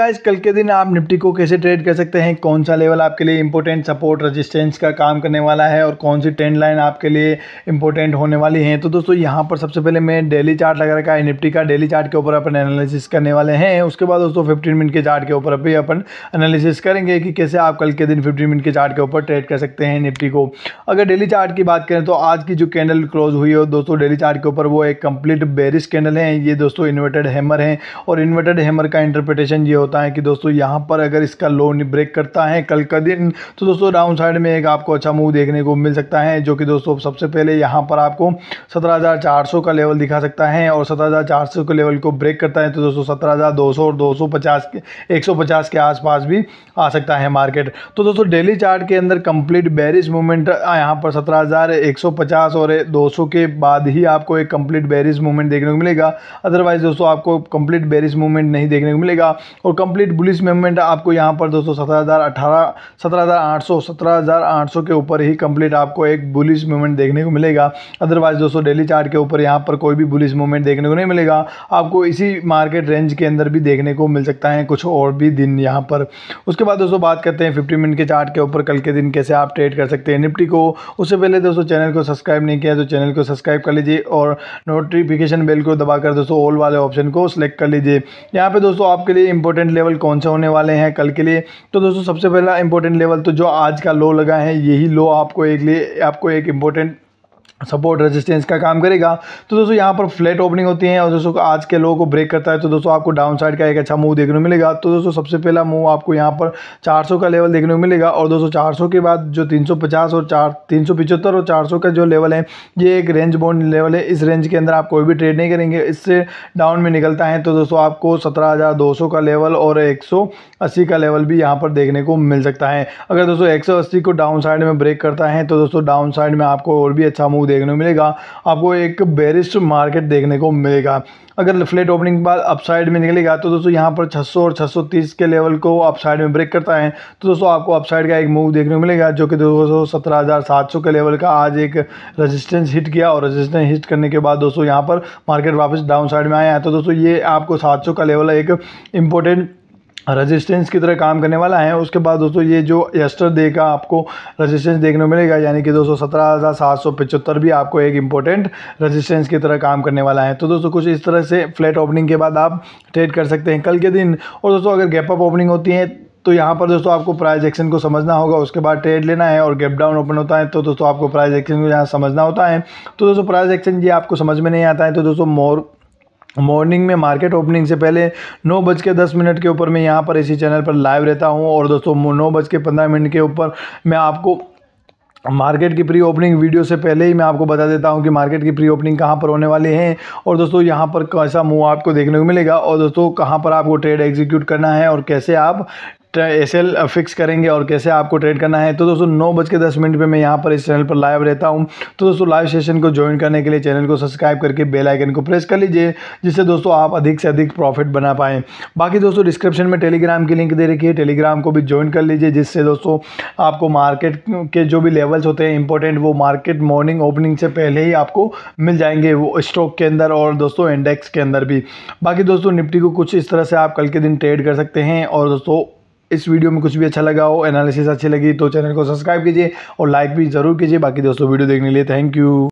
guys कल के दिन आप निफ्टी को कैसे ट्रेड कर सकते हैं कौन सा लेवल आपके लिए इंपॉर्टेंट सपोर्ट रेजिस्टेंस का काम करने वाला है और कौन सी ट्रेंड लाइन आपके लिए इंपॉर्टेंट होने वाली है तो दोस्तों यहाँ पर सबसे पहले मैं डेली चार्ट लगा रखा है निफ्टी का डेली चार्ट के ऊपर अपन एनालिसिस करने वाले हैं उसके बाद दोस्तों फिफ्टीन मिनट के चार्ट के ऊपर भी अपन एनालिसिस करेंगे कि कैसे आप कल के दिन फिफ्टीन मिनट के चार्ट के ऊपर ट्रेड कर सकते हैं निफ्टी को अगर डेली चार्ट की बात करें तो आज की जो कैंडल क्लोज हुई है दोस्तों डेली चार्ट के ऊपर वो एक कंप्लीट बेरिस कैंडल है ये दोस्तों इन्वर्टेड हैमर है और इन्वर्टेड हैमर का इंटरप्रिटेशन ये होता है कि दोस्तों यहाँ पर अगर इसका लो ब्रेक करता है कल का दिन तो दोस्तों डाउन साइड में एक आपको अच्छा मूव देखने को मिल सकता है जो कि दोस्तों सबसे पहले यहाँ पर आपको सत्रह का लेवल दिखा सकता है और सत्रह के लेवल को ब्रेक करता है तो दोस्तों सत्रह और दो के एक के आसपास भी आ सकता है मार्केट तो दोस्तों डेली चार्ट के अंदर कंप्लीट बैरिज मूवमेंट यहाँ पर सत्रह और 200 के बाद ही आपको एक कंप्लीट बैरिज मूवमेंट देखने को मिलेगा अदरवाइज दोस्तों आपको कंप्लीट बैरिज मूवमेंट नहीं देखने को मिलेगा और कंप्लीट बुलिस मूवमेंट आपको यहाँ पर दोस्तों सत्रह हज़ार अठारह सत्रह हज़ार आठ सौ सत्रह हज़ार आठ सौ के ऊपर ही कंप्लीट आपको एक बुलिस मूवमेंट देखने को मिलेगा अदरवाइज़ दोस्तों डेली चार्ट के ऊपर यहाँ पर कोई भी बुलिस मूवमेंट देखने को नहीं मिलेगा आपको इसी मार्केट रेंज के अंदर भी देखने को मिल सकता है कुछ और भी दिन यहाँ पर उसके बाद दोस्तों बात करते हैं फिफ्टी मिनट के चार्ट के ऊपर कल के दिन कैसे आप ट्रेड कर सकते हैं निफ्टी को उससे पहले दोस्तों चैनल को सब्सक्राइब नहीं किया तो चैनल को सब्सक्राइब कर लीजिए और नोटिफिकेशन बेल को दबाकर दोस्तों ऑल वाले ऑप्शन को सिलेक्ट कर लीजिए यहाँ पर दोस्तों आपके लिए इंपॉर्टेंट इंपॉर्टेंट लेवल कौन से होने वाले हैं कल के लिए तो दोस्तों सबसे पहला इंपॉर्टेंट लेवल तो जो आज का लो लगा है यही लो आपको एक लिए आपको एक इंपॉर्टेंट सपोर्ट रेजिस्टेंस का काम करेगा तो दोस्तों यहाँ पर फ्लैट ओपनिंग होती है और दोस्तों आज के लोगों को ब्रेक करता है तो दोस्तों आपको डाउन साइड का एक अच्छा मूव देखने को मिलेगा तो दोस्तों सबसे पहला मूव आपको यहाँ पर 400 का लेवल देखने को मिलेगा और दोस्तों 400 के बाद जो 350 और चार तीन और चार का जो लेवल है ये एक रेंज बॉन्ड लेवल है इस रेंज के अंदर आप कोई भी ट्रेड नहीं करेंगे इससे डाउन में निकलता है तो दोस्तों आपको सत्रह का लेवल और एक का लेवल भी यहाँ पर देखने को मिल सकता है अगर दोस्तों एक को डाउन साइड में ब्रेक करता है तो दोस्तों डाउन साइड में आपको और भी अच्छा मूव देखने को मिलेगा आपको एक बेरिस्ट मार्केट देखने को मिलेगा अगर फ्लेट ओपनिंग के बाद अपसाइड में निकलेगा तो दोस्तों यहाँ पर 600 और 630 के लेवल को अपसाइड में ब्रेक करता है तो दोस्तों आपको अपसाइड का एक मूव देखने को मिलेगा जो कि दोस्तों सत्रह के लेवल का आज एक रेजिस्टेंस हिट किया और रेजिस्टेंस हिट करने के बाद दोस्तों यहाँ पर मार्केट वापस डाउन साइड में आया है तो दोस्तों ये आपको सात का लेवल एक इंपॉर्टेंट रेजिस्टेंस की तरह काम करने वाला है उसके बाद दोस्तों ये जो यस्टर डे का आपको रेजिस्टेंस देखने को मिलेगा यानी कि दोस्तों सत्रह हज़ार सात सौ पचहत्तर भी आपको एक इंपॉर्टेंट रेजिस्टेंस की तरह काम करने वाला है तो दोस्तों कुछ इस तरह से फ्लैट ओपनिंग के बाद आप ट्रेड कर सकते हैं कल के दिन और दोस्तों अगर गैप अप ओपनिंग होती है तो यहाँ पर दोस्तों आपको प्राइस एक्शन को समझना होगा उसके बाद ट्रेड लेना है और गैप डाउन ओपन होता है तो दोस्तों आपको प्राइस एक्शन को यहाँ समझना होता है तो दोस्तों प्राइस एक्शन ये आपको समझ में नहीं आता है तो दोस्तों मोर मॉर्निंग में मार्केट ओपनिंग से पहले नौ बज के दस मिनट के ऊपर मैं यहाँ पर इसी चैनल पर लाइव रहता हूँ और दोस्तों नौ बज के पंद्रह मिनट के ऊपर मैं आपको मार्केट की प्री ओपनिंग वीडियो से पहले ही मैं आपको बता देता हूं कि मार्केट की प्री ओपनिंग कहां पर होने वाली है और दोस्तों यहां पर कैसा मूव आपको देखने को मिलेगा और दोस्तों कहां पर आपको ट्रेड एग्जीक्यूट करना है और कैसे आप एस एल फिक्स करेंगे और कैसे आपको ट्रेड करना है तो दोस्तों नौ बज के दस मिनट पर मैं यहाँ पर इस चैनल पर लाइव रहता हूँ तो दोस्तों लाइव सेशन को ज्वाइन करने के लिए चैनल को सब्सक्राइब करके बेल आइकन को प्रेस कर लीजिए जिससे दोस्तों आप अधिक से अधिक प्रॉफिट बना पाएँ बाकी दोस्तों डिस्क्रिप्शन में टेलीग्राम की लिंक दे रखी है टेलीग्राम को भी ज्वाइन कर लीजिए जिससे दोस्तों आपको मार्केट के जो भी लेवल्स होते हैं इंपॉर्टेंट वो मार्केट मॉर्निंग ओपनिंग से पहले ही आपको मिल जाएंगे वो स्टॉक के अंदर और दोस्तों इंडेक्स के अंदर भी बाकी दोस्तों निफ्टी को कुछ इस तरह से आप कल के दिन ट्रेड कर सकते हैं और दोस्तों इस वीडियो में कुछ भी अच्छा लगा हो एनालिसिस अच्छी लगी तो चैनल को सब्सक्राइब कीजिए और लाइक भी ज़रूर कीजिए बाकी दोस्तों वीडियो देखने के लिए थैंक यू